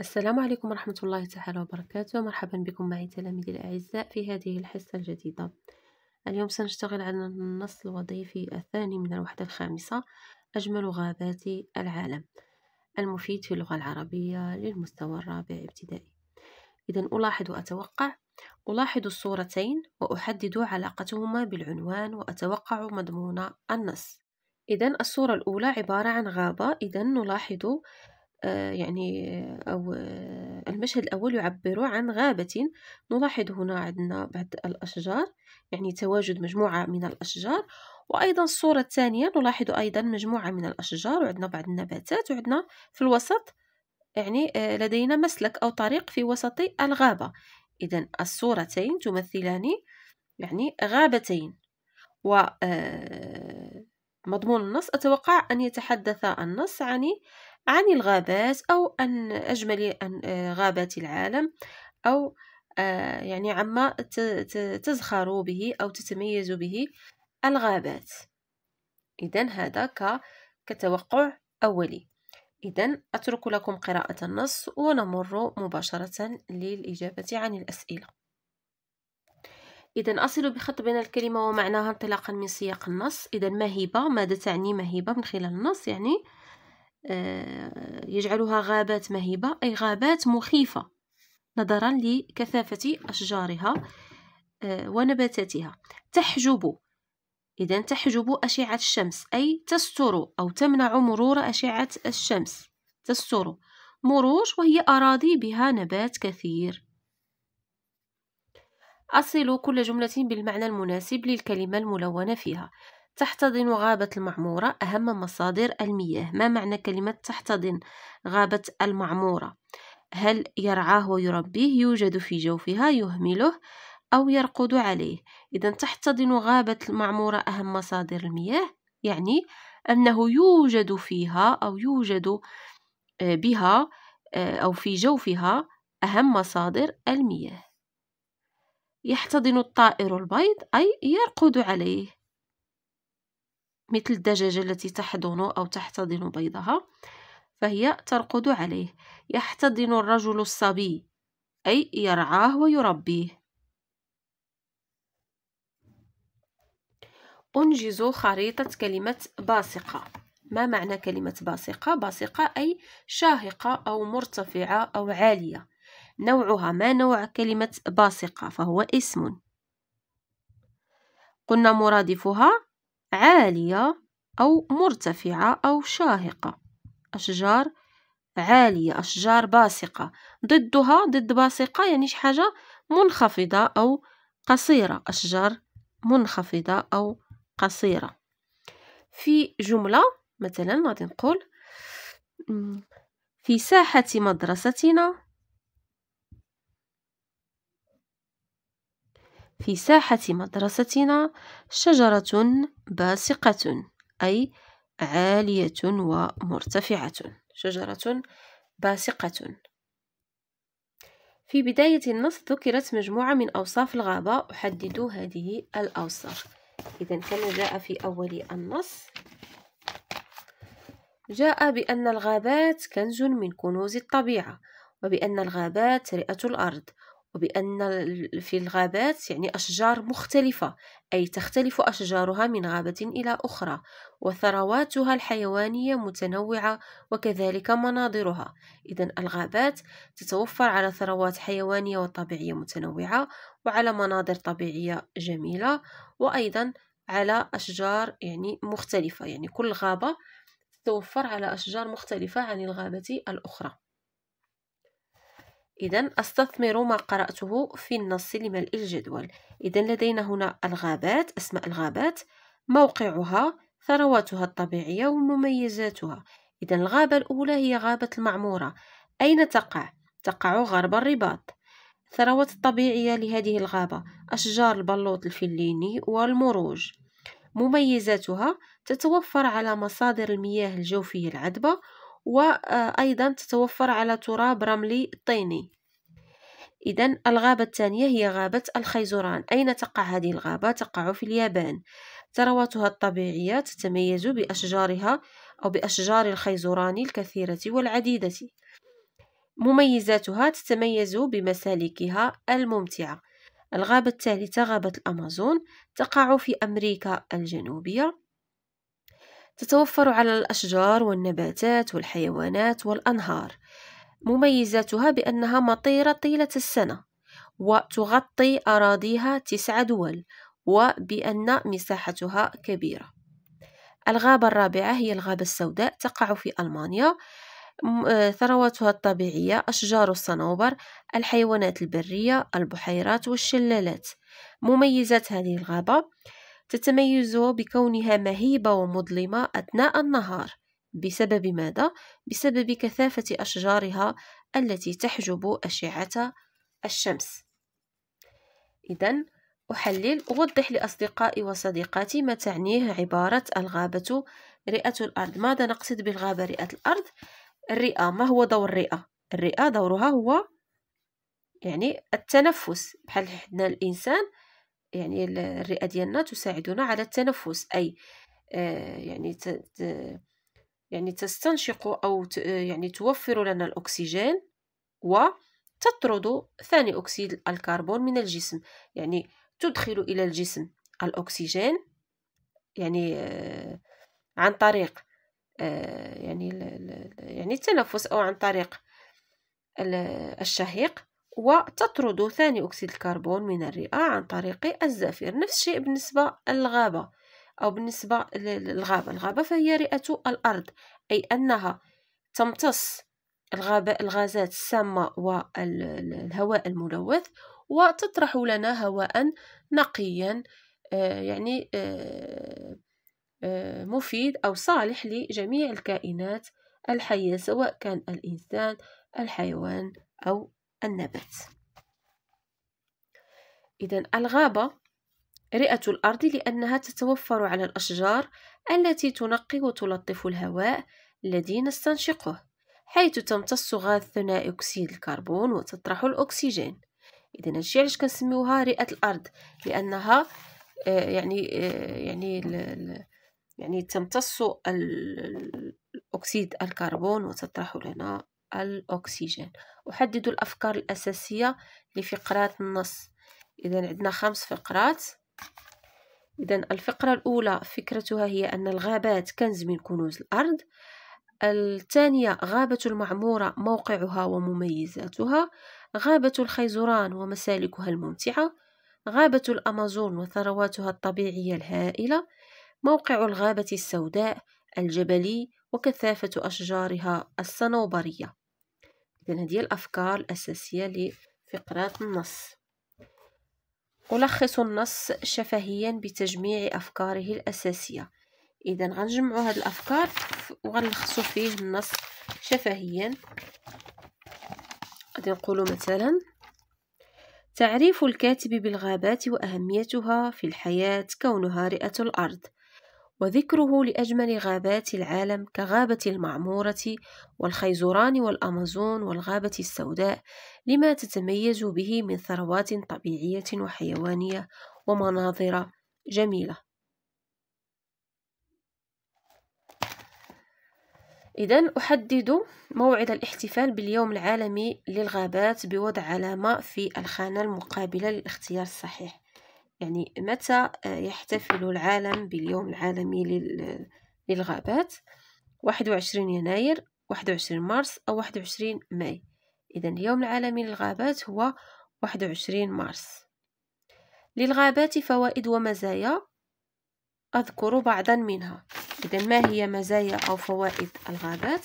السلام عليكم ورحمة الله تعالى وبركاته مرحبا بكم معي تلاميذي الأعزاء في هذه الحصة الجديدة اليوم سنشتغل على النص الوظيفي الثاني من الوحدة الخامسة أجمل غابات العالم المفيد في اللغة العربية للمستوى الرابع ابتدائي إذا ألاحظ وأتوقع ألاحظ الصورتين وأحدد علاقتهما بالعنوان وأتوقع مضمون النص إذا الصورة الأولى عبارة عن غابة إذا نلاحظ آه، يعني أو آه، المشهد الأول يعبر عن غابة نلاحظ هنا عندنا بعض الأشجار يعني تواجد مجموعة من الأشجار وأيضا الصورة الثانية نلاحظ أيضا مجموعة من الأشجار وعندنا بعض النباتات وعندنا في الوسط يعني آه، لدينا مسلك أو طريق في وسط الغابة إذا الصورتين تمثلان يعني غابتين و مضمون النص أتوقع أن يتحدث النص عن عن الغابات أو أن أجمل أن آه، غابات العالم أو آه، يعني عما تزخر به أو تتميز به الغابات إذا هذا كتوقع أولي إذا أترك لكم قراءة النص ونمر مباشرة للإجابة عن الأسئلة إذا أصل بخط بين الكلمة ومعناها انطلاقا من سياق النص إذا مهبة ماذا تعني مهبة من خلال النص يعني آه، يجعلها غابات مهيبة أي غابات مخيفة نظرا لكثافة أشجارها آه، ونباتاتها تحجب إذا تحجب أشعة الشمس أي تستر أو تمنع مرور أشعة الشمس تستر مروج وهي أراضي بها نبات كثير أصل كل جملة بالمعنى المناسب للكلمة الملونة فيها تحتضن غابة المعمورة أهم مصادر المياه ما معنى كلمة تحتضن غابة المعمورة هل يرعاه ويربيه يوجد في جوفها يهمله أو يرقد عليه إذا تحتضن غابة المعمورة أهم مصادر المياه يعني أنه يوجد فيها أو يوجد آه، بها آه، أو في جوفها أهم مصادر المياه يحتضن الطائر البيض أي يرقد عليه مثل الدجاجة التي تحضن أو تحتضن بيضها فهي ترقد عليه يحتضن الرجل الصبي أي يرعاه ويربيه أنجز خريطة كلمة باسقة ما معنى كلمة باسقة؟ باسقة أي شاهقة أو مرتفعة أو عالية نوعها ما نوع كلمة باسقة فهو اسم قلنا مرادفها عالية أو مرتفعة أو شاهقة أشجار عالية أشجار باسقة ضدها ضد باسقة يعني شي حاجة منخفضة أو قصيرة أشجار منخفضة أو قصيرة في جملة مثلا غادي نقول في ساحة مدرستنا في ساحة مدرستنا شجرة باسقة أي عالية ومرتفعة شجرة باسقة في بداية النص ذكرت مجموعة من أوصاف الغابة أحدد هذه الأوصاف إذا كما جاء في أول النص جاء بأن الغابات كنز من كنوز الطبيعة وبأن الغابات رئة الأرض وبأن في الغابات يعني أشجار مختلفة أي تختلف أشجارها من غابة إلى أخرى وثرواتها الحيوانية متنوعة وكذلك مناظرها إذا الغابات تتوفر على ثروات حيوانية وطبيعية متنوعة وعلى مناظر طبيعية جميلة وأيضا على أشجار يعني مختلفة يعني كل غابة تتوفر على أشجار مختلفة عن الغابة الأخرى إذا أستثمر ما قرأته في النص لملء الجدول إذا لدينا هنا الغابات أسماء الغابات موقعها ثرواتها الطبيعية ومميزاتها إذا الغابة الأولى هي غابة المعمورة أين تقع؟ تقع غرب الرباط ثروات الطبيعية لهذه الغابة أشجار البلوط الفليني والمروج مميزاتها تتوفر على مصادر المياه الجوفية العذبة وأيضا تتوفر على تراب رملي طيني إذا الغابة الثانية هي غابة الخيزران أين تقع هذه الغابة؟ تقع في اليابان ثرواتها الطبيعية تتميز بأشجارها أو بأشجار الخيزران الكثيرة والعديدة مميزاتها تتميز بمسالكها الممتعة الغابة الثالثة غابة الأمازون تقع في أمريكا الجنوبية تتوفر على الأشجار والنباتات والحيوانات والأنهار مميزاتها بأنها مطيرة طيلة السنة وتغطي أراضيها تسع دول وبأن مساحتها كبيرة الغابة الرابعة هي الغابة السوداء تقع في ألمانيا آه، ثرواتها الطبيعية أشجار الصنوبر الحيوانات البرية البحيرات والشلالات مميزات هذه الغابة تتميز بكونها مهيبة ومظلمة أثناء النهار بسبب ماذا؟ بسبب كثافة أشجارها التي تحجب أشعة الشمس إذا أحلل أوضح لأصدقائي وصديقاتي ما تعنيه عبارة الغابة رئة الأرض ماذا نقصد بالغابة رئة الأرض؟ الرئة ما هو دور الرئة؟ الرئة دورها هو يعني التنفس بحال حدنا الإنسان يعني الرئة ديالنا تساعدنا على التنفس أي آه، يعني يعني تستنشق أو يعني توفر لنا الأكسجين وتطرد ثاني أكسيد الكربون من الجسم يعني تدخل إلى الجسم الأكسجين يعني آه، عن طريق آه، يعني يعني التنفس أو عن طريق الشهيق وتطرد ثاني أكسيد الكربون من الرئة عن طريق الزفير نفس الشيء بالنسبة للغابة أو بالنسبة للغابة الغابة فهي رئة الأرض أي أنها تمتص الغابة الغازات السامة والهواء الملوث وتطرح لنا هواء نقيا آه، يعني آه، آه، مفيد أو صالح لجميع الكائنات الحية سواء كان الإنسان الحيوان أو النبات إذا الغابة رئة الأرض لأنها تتوفر على الأشجار التي تنقي وتلطف الهواء الذي نستنشقه حيث تمتص غاز ثنائي أكسيد الكربون وتطرح الأكسجين إذا هادشي علاش كنسميوها رئة الأرض لأنها آه، يعني آه، يعني يعني تمتص الأكسيد الكربون وتطرح لنا الأكسجين أحدد الأفكار الأساسية لفقرات النص إذا عندنا خمس فقرات إذا الفقرة الأولى فكرتها هي أن الغابات كنز من كنوز الأرض الثانية غابة المعمورة موقعها ومميزاتها غابة الخيزران ومسالكها الممتعة غابة الأمازون وثرواتها الطبيعية الهائلة موقع الغابة السوداء الجبلي وكثافة أشجارها الصنوبرية إذن هذه الأفكار الأساسية لفقرات النص ألخص النص شفهيا بتجميع أفكاره الأساسية إذا غنجمع هاد الأفكار وغنلخص فيه النص شفهيا غادي نقول مثلا تعريف الكاتب بالغابات وأهميتها في الحياة كونها رئة الأرض وذكره لأجمل غابات العالم كغابة المعمورة والخيزران والأمازون والغابة السوداء لما تتميز به من ثروات طبيعية وحيوانية ومناظر جميلة إذا أحدد موعد الاحتفال باليوم العالمي للغابات بوضع علامة في الخانة المقابلة للاختيار الصحيح يعني متى آه، يحتفل العالم باليوم العالمي للغابات 21 يناير 21 مارس أو 21 ماي إذا اليوم العالمي للغابات هو 21 مارس للغابات فوائد ومزايا أذكر بعضا منها إذا ما هي مزايا أو فوائد الغابات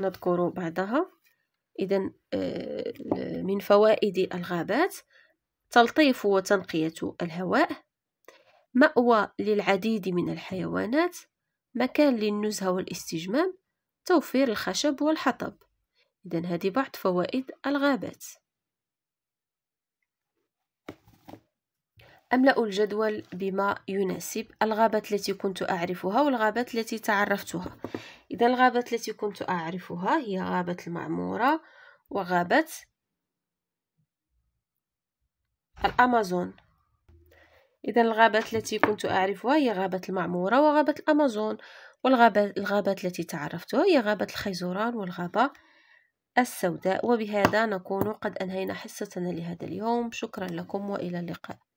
نذكر بعضها إذا آه، من فوائد الغابات تلطيف وتنقية الهواء مأوى للعديد من الحيوانات مكان للنزهة والاستجمام توفير الخشب والحطب إذا هذه بعض فوائد الغابات أملأ الجدول بما يناسب الغابات التي كنت أعرفها والغابات التي تعرفتها إذا الغابات التي كنت أعرفها هي غابة المعمورة وغابة الأمازون إذا الغابات التي كنت أعرفها هي غابة المعمورة وغابة الأمازون والغابات التي تعرفتها هي غابة الخيزران والغابة السوداء وبهذا نكون قد أنهينا حصتنا لهذا اليوم شكرا لكم وإلى اللقاء